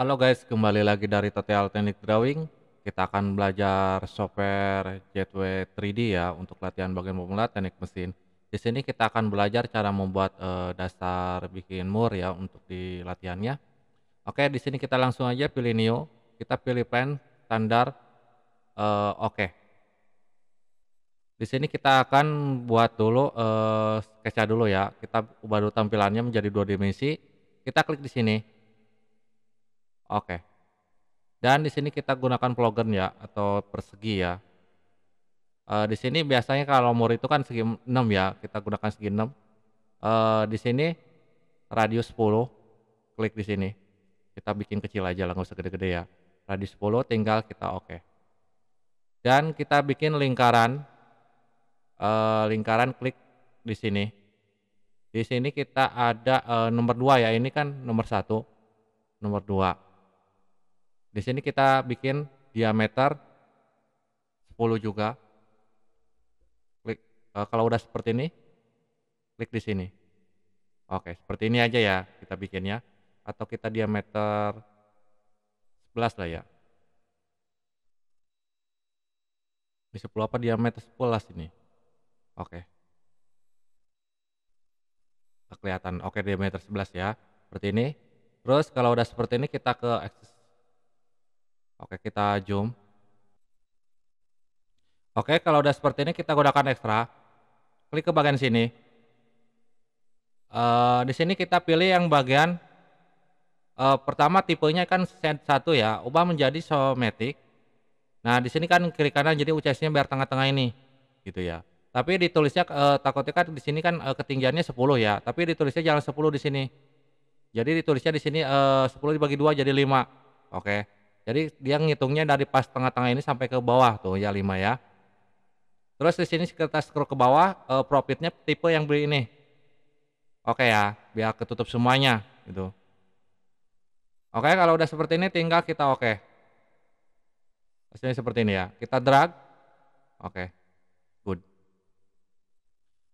Halo guys, kembali lagi dari tutorial teknik drawing. Kita akan belajar software Jetway 3D ya untuk latihan bagian pemula teknik mesin. Di sini kita akan belajar cara membuat uh, dasar bikin mur ya untuk di latihannya. Oke, di sini kita langsung aja pilih new, kita pilih plan standar uh, oke. Okay. Di sini kita akan buat dulu eh sketsa dulu ya. Kita ubah dulu tampilannya menjadi dua dimensi. Kita klik di sini Oke. Dan di sini kita gunakan vlogger ya atau persegi ya. E, di sini biasanya kalau mur itu kan segi 6 ya, kita gunakan segi 6. E, eh, di sini radius 10. Klik di sini. Kita bikin kecil aja lah, usah gede-gede ya. Radius 10 tinggal kita oke. Dan kita bikin lingkaran e, lingkaran klik di sini. Di sini kita ada e, nomor 2 ya, ini kan nomor satu nomor 2 di sini kita bikin diameter 10 juga. Klik e, kalau udah seperti ini, klik di sini. Oke, seperti ini aja ya kita bikinnya atau kita diameter 11 lah ya. Di 10 apa diameter 11 ini. Oke. Kelihatan. Oke, diameter 11 ya. Seperti ini. Terus kalau udah seperti ini kita ke axis Oke, kita zoom. Oke, kalau udah seperti ini kita gunakan ekstra. Klik ke bagian sini. Uh, di sini kita pilih yang bagian uh, pertama tipenya kan set satu ya, ubah menjadi somatic. Nah, di sini kan kiri kanan jadi UCS-nya biar tengah-tengah ini. Gitu ya. Tapi ditulisnya uh, takutnya kan di sini kan uh, ketinggiannya 10 ya, tapi ditulisnya jangan 10 di sini. Jadi ditulisnya di sini uh, 10 dibagi dua jadi 5. Oke. Okay. Jadi dia ngitungnya dari pas tengah-tengah ini sampai ke bawah tuh ya 5 ya. Terus di sini kita scroll ke bawah uh, profitnya tipe yang beli ini. Oke ya, biar ketutup semuanya gitu. Oke, kalau udah seperti ini tinggal kita oke. Hasilnya seperti ini ya. Kita drag. Oke. Good.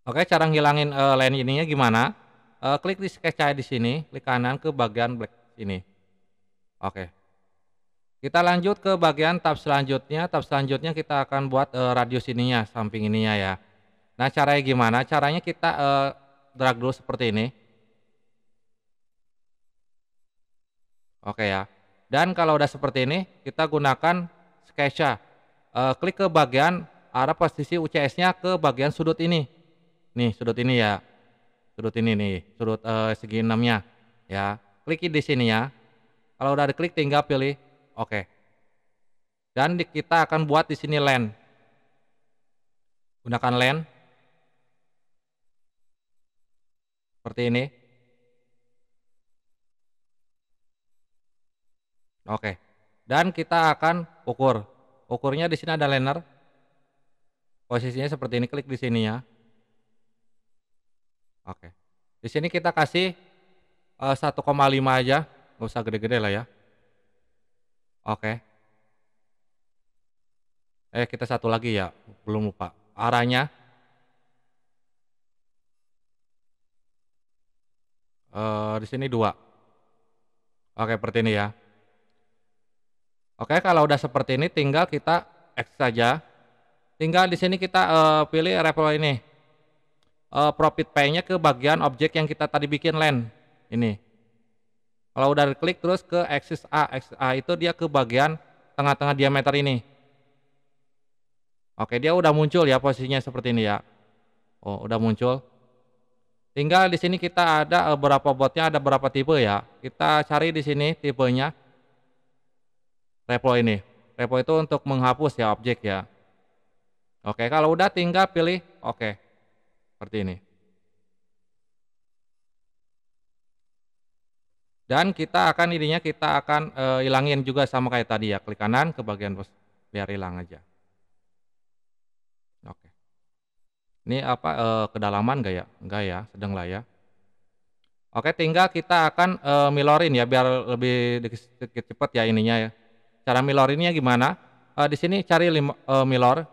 Oke, cara ngilangin uh, eh, line ininya gimana? Uh, klik di sketch di sini, klik kanan ke bagian black ini. Oke. Kita lanjut ke bagian tab selanjutnya. Tab selanjutnya kita akan buat uh, radius ininya, samping ininya ya. Nah, caranya gimana? Caranya kita uh, drag dulu seperti ini. Oke ya. Dan kalau udah seperti ini, kita gunakan sketsa. Uh, eh, klik ke bagian arah posisi UCS-nya ke bagian sudut ini. Nih, sudut ini ya. Sudut ini nih, sudut uh, segi 6-nya ya. Klik di sini ya. Kalau udah diklik tinggal pilih Oke. Dan kita akan buat di sini len. Gunakan len. Seperti ini. Oke. Dan kita akan ukur. Ukurnya di sini ada liner. Posisinya seperti ini, klik di sini ya. Oke. Di sini kita kasih 1,5 eh, aja, nggak usah gede-gede lah ya. Oke. Eh, kita satu lagi ya, belum lupa. Arahnya. Eh, di sini dua. Oke, seperti ini ya. Oke, kalau udah seperti ini tinggal kita X saja. Tinggal di sini kita eh, pilih level ini. Eh, profit P-nya ke bagian objek yang kita tadi bikin land. Ini. Kalau udah klik terus ke axis A, axis A itu dia ke bagian tengah-tengah diameter ini. Oke, dia udah muncul ya posisinya seperti ini ya. Oh, udah muncul. Tinggal di sini kita ada beberapa eh, botnya, ada berapa tipe ya. Kita cari di sini tipenya. Repo ini. Repo itu untuk menghapus ya objek ya. Oke, kalau udah tinggal pilih oke. Seperti ini. dan kita akan ininya kita akan e, eh, hilangin juga sama kayak tadi ya klik kanan ke bagian bos biar hilang aja oke ini apa e, kedalaman gak ya enggak ya sedang lah ya oke tinggal kita akan e, milorin ya biar lebih sedikit cepat ya ininya ya cara milorinnya gimana e, di sini cari lima, e, milor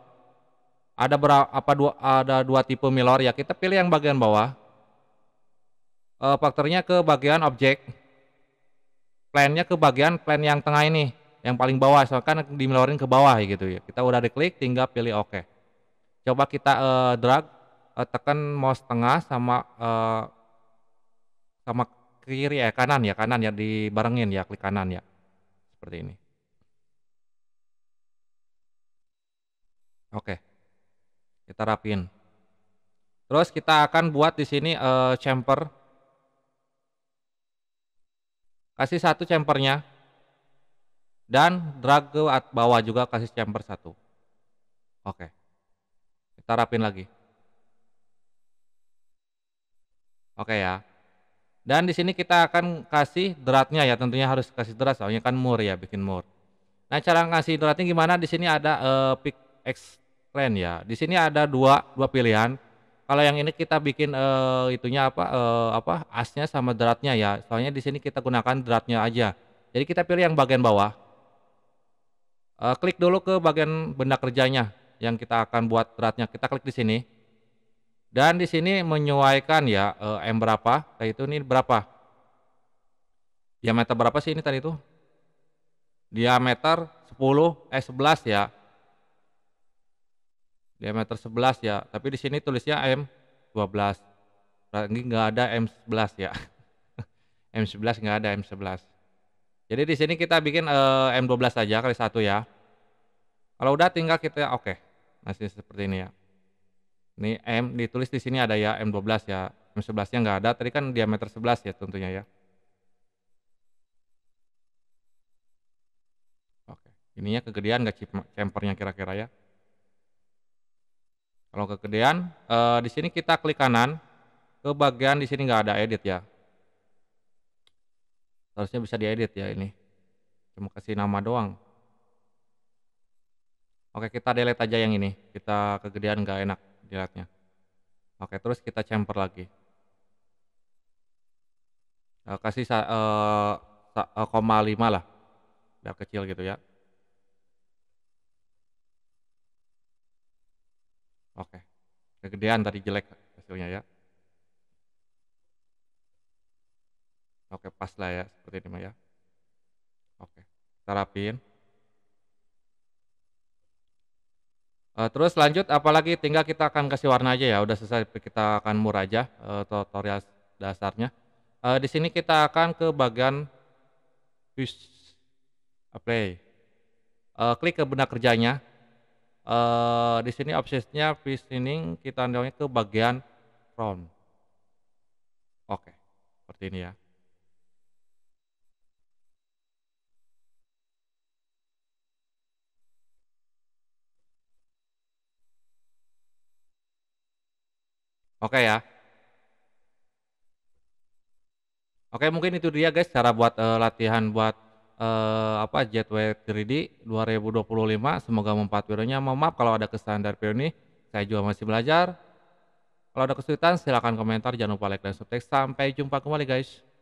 ada berapa dua ada dua tipe milor ya kita pilih yang bagian bawah e, faktornya ke bagian objek plannya ke bagian plan yang tengah ini yang paling bawah soalnya kan dimelorin ke bawah gitu ya kita udah diklik tinggal pilih oke okay. coba kita uh, drag uh, tekan mouse tengah sama uh, sama kiri ya eh, kanan ya kanan ya dibarengin ya klik kanan ya seperti ini oke okay. kita rapin terus kita akan buat di sini uh, chamber kasih satu chambernya dan drag ke bawah juga kasih chamber satu oke kita rapin lagi oke ya dan di sini kita akan kasih dratnya ya tentunya harus kasih drat soalnya kan mur ya bikin mur nah cara ngasih dratnya gimana di sini ada uh, pick X plan ya di sini ada dua dua pilihan kalau yang ini kita bikin uh, itunya apa uh, apa asnya sama deratnya ya. Soalnya di sini kita gunakan deratnya aja. Jadi kita pilih yang bagian bawah. uh, klik dulu ke bagian benda kerjanya yang kita akan buat deratnya. Kita klik di sini. Dan di sini menyesuaikan ya uh, M berapa, kayak itu ini berapa. Diameter berapa sih ini tadi itu? Diameter 10 eh 11 ya diameter 11 ya tapi di sini tulisnya M12 lagi nggak ada M11 ya M11 nggak ada M11 jadi di sini kita bikin eh, M12 saja kali satu ya kalau udah tinggal kita oke okay. masih seperti ini ya ini M ditulis di sini ada ya M12 ya M11 nya nggak ada tadi kan diameter 11 ya tentunya ya oke ininya kegedean nggak chamfernya kira-kira ya kalau kegedean, eh, di sini kita klik kanan ke bagian di sini nggak ada edit ya. Harusnya bisa diedit ya ini. Cuma kasih nama doang. Oke, kita delete aja yang ini. Kita kegedean nggak enak dilihatnya. Oke, terus kita chamfer lagi. Eh, kasih eh, koma uh, lah biar kecil gitu ya Oke. Kegedean tadi jelek hasilnya ya. Oke, pas lah ya seperti ini ya. Oke, kita rapin. Uh, eh, terus lanjut, apalagi tinggal kita akan kasih warna aja ya. Udah selesai, kita akan mur aja uh, tutorial dasarnya. Uh, di sini kita akan ke bagian push apply. Uh, klik ke benda kerjanya uh, di sini absisnya visioning kita ambilnya ke bagian front. Oke, seperti ini ya. Oke ya. Oke, mungkin itu dia guys cara buat uh, latihan buat eh, apa Jetway 3D 2025 semoga mempat videonya mohon maaf kalau ada kesan dari video ini saya juga masih belajar kalau ada kesulitan silahkan komentar jangan lupa like dan subscribe sampai jumpa kembali guys